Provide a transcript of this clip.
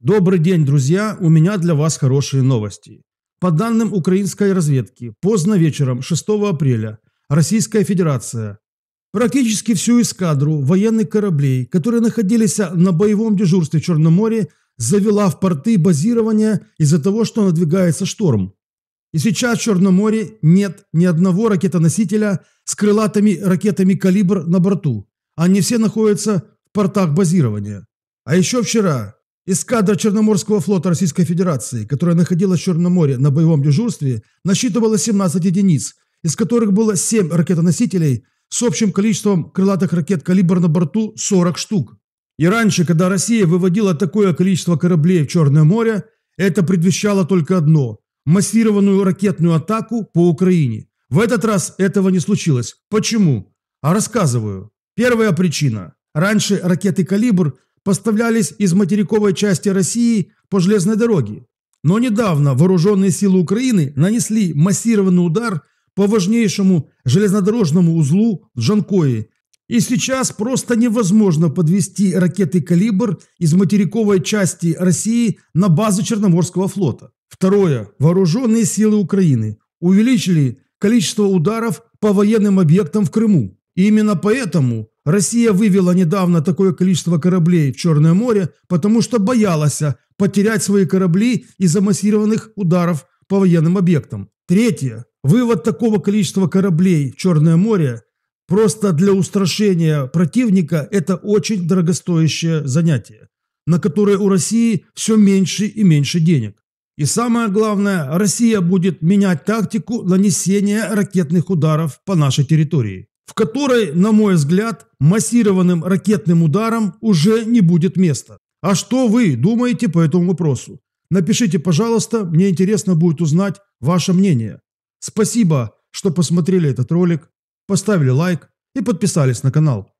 Добрый день, друзья! У меня для вас хорошие новости. По данным украинской разведки, поздно вечером 6 апреля Российская Федерация практически всю эскадру военных кораблей, которые находились на боевом дежурстве в Черном море, завела в порты базирования из-за того, что надвигается шторм. И сейчас в Черном море нет ни одного ракетоносителя с крылатыми ракетами «Калибр» на борту. Они все находятся в портах базирования. А еще вчера Эскадра Черноморского флота Российской Федерации, которая находилась в Черном море на боевом дежурстве, насчитывала 17 единиц, из которых было 7 ракетоносителей с общим количеством крылатых ракет «Калибр» на борту 40 штук. И раньше, когда Россия выводила такое количество кораблей в Черное море, это предвещало только одно – массированную ракетную атаку по Украине. В этот раз этого не случилось. Почему? А рассказываю. Первая причина. Раньше ракеты «Калибр» поставлялись из материковой части России по железной дороге. Но недавно вооруженные силы Украины нанесли массированный удар по важнейшему железнодорожному узлу в Джанкое, и сейчас просто невозможно подвести ракеты «Калибр» из материковой части России на базу Черноморского флота. Второе. Вооруженные силы Украины увеличили количество ударов по военным объектам в Крыму. И именно поэтому Россия вывела недавно такое количество кораблей в Черное море, потому что боялась потерять свои корабли из-за массированных ударов по военным объектам. Третье. Вывод такого количества кораблей в Черное море просто для устрашения противника – это очень дорогостоящее занятие, на которое у России все меньше и меньше денег. И самое главное, Россия будет менять тактику нанесения ракетных ударов по нашей территории в которой, на мой взгляд, массированным ракетным ударом уже не будет места. А что вы думаете по этому вопросу? Напишите, пожалуйста, мне интересно будет узнать ваше мнение. Спасибо, что посмотрели этот ролик, поставили лайк и подписались на канал.